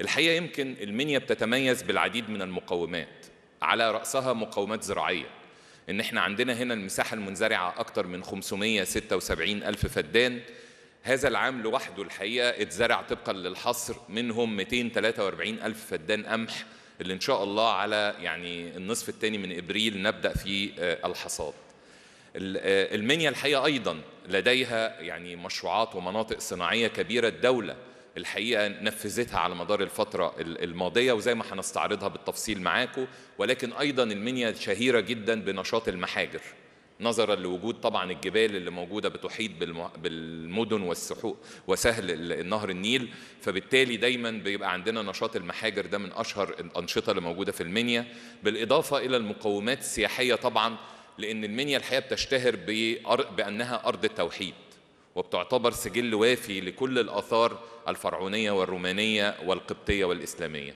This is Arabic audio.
الحقيقة يمكن المنيا بتتميز بالعديد من المقومات على رأسها مقومات زراعية إن إحنا عندنا هنا المساحة المنزرعة أكتر من 576 ألف فدان هذا العام لوحده الحقيقة اتزرع طبقا للحصر منهم 243 ألف فدان قمح اللي إن شاء الله على يعني النصف الثاني من إبريل نبدأ في آه، الحصاد آه، المنيا الحقيقة أيضا لديها يعني مشروعات ومناطق صناعية كبيرة الدولة الحقيقه نفذتها على مدار الفتره الماضيه وزي ما هنستعرضها بالتفصيل معاكم ولكن ايضا المنيا شهيره جدا بنشاط المحاجر نظرا لوجود طبعا الجبال اللي موجوده بتحيط بالمدن والسحوق وسهل النهر النيل فبالتالي دايما بيبقى عندنا نشاط المحاجر ده من اشهر الانشطه اللي موجوده في المنيا بالاضافه الى المقومات السياحيه طبعا لان المنيا الحقيقه بتشتهر بانها ارض التوحيد وبتعتبر سجل وافي لكل الآثار الفرعونية والرومانية والقبطية والإسلامية